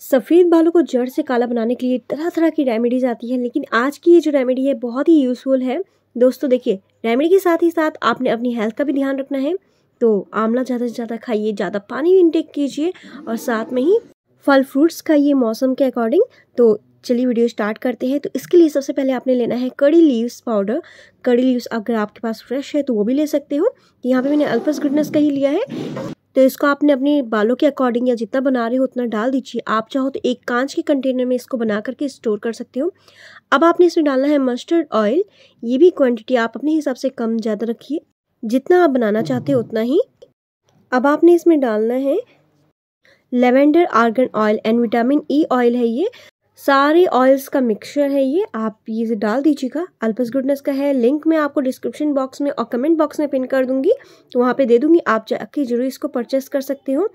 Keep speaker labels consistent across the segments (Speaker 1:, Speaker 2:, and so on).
Speaker 1: सफ़ेद बालों को जड़ से काला बनाने के लिए तरह तरह की रेमेडीज़ आती है लेकिन आज की ये जो रेमेडी है बहुत ही यूज़फुल है दोस्तों देखिए रेमेडी के साथ ही साथ आपने अपनी हेल्थ का भी ध्यान रखना है तो आंवला ज़्यादा से ज़्यादा खाइए ज़्यादा पानी इनटेक कीजिए और साथ में ही फल फ्रूट्स खाइए मौसम के अकॉर्डिंग तो चलिए वीडियो स्टार्ट करते हैं तो इसके लिए सबसे पहले आपने लेना है कड़ी लीव्स पाउडर कड़ी लीव्स अगर आपके पास फ्रेश है तो वो भी ले सकते हो यहाँ पे मैंने अल्पस गुडनेस का ही लिया है तो इसको आपने अपने बालों के अकॉर्डिंग या जितना बना रहे हो उतना डाल दीजिए आप चाहो तो एक कांच के कंटेनर में इसको बना करके स्टोर कर सकते हो अब आपने इसमें डालना है मस्टर्ड ऑयल ये भी क्वांटिटी आप अपने हिसाब से कम ज़्यादा रखिए जितना आप बनाना चाहते हो उतना ही अब आपने इसमें डालना है lavender argan oil and vitamin E oil है ये सारे ऑयल्स का मिक्सचर है ये आप ये डाल दीजिएगा अल्पस गुडनेस का है लिंक मैं आपको डिस्क्रिप्शन बॉक्स में और कमेंट बॉक्स में पिन कर दूंगी तो वहाँ पे दे दूंगी आप जाके जरूर इसको परचेस कर सकते हो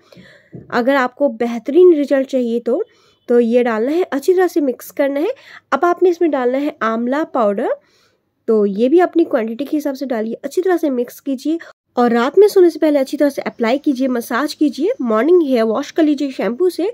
Speaker 1: अगर आपको बेहतरीन रिजल्ट चाहिए तो तो ये डालना है अच्छी तरह से मिक्स करना है अब आपने इसमें डालना है आंवला पाउडर तो ये भी अपनी क्वान्टिटी के हिसाब से डालिए अच्छी तरह से मिक्स कीजिए और रात में सोने से पहले अच्छी तरह से अप्लाई कीजिए मसाज कीजिए मॉर्निंग हेयर वॉश कर लीजिए शैम्पू से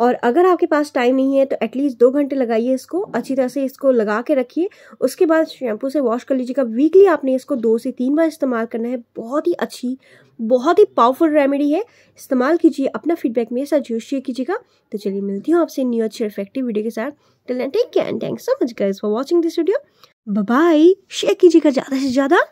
Speaker 1: और अगर आपके पास टाइम नहीं है तो एटलीस्ट दो घंटे लगाइए इसको अच्छी तरह से इसको लगा के रखिए उसके बाद शैम्पू से वॉश कर लीजिएगा वीकली आपने इसको दो से तीन बार इस्तेमाल करना है बहुत ही अच्छी बहुत ही पावरफुल रेमेडी है इस्तेमाल कीजिए अपना फीडबैक मेरे साथ जरूर शेयर कीजिएगा तो चलिए मिलती हूँ आपसे न्यू अच्छे इफेक्टिव वीडियो के साथ take care and thank so much girls for watching this video bye share कीजिएगा ज़्यादा से ज़्यादा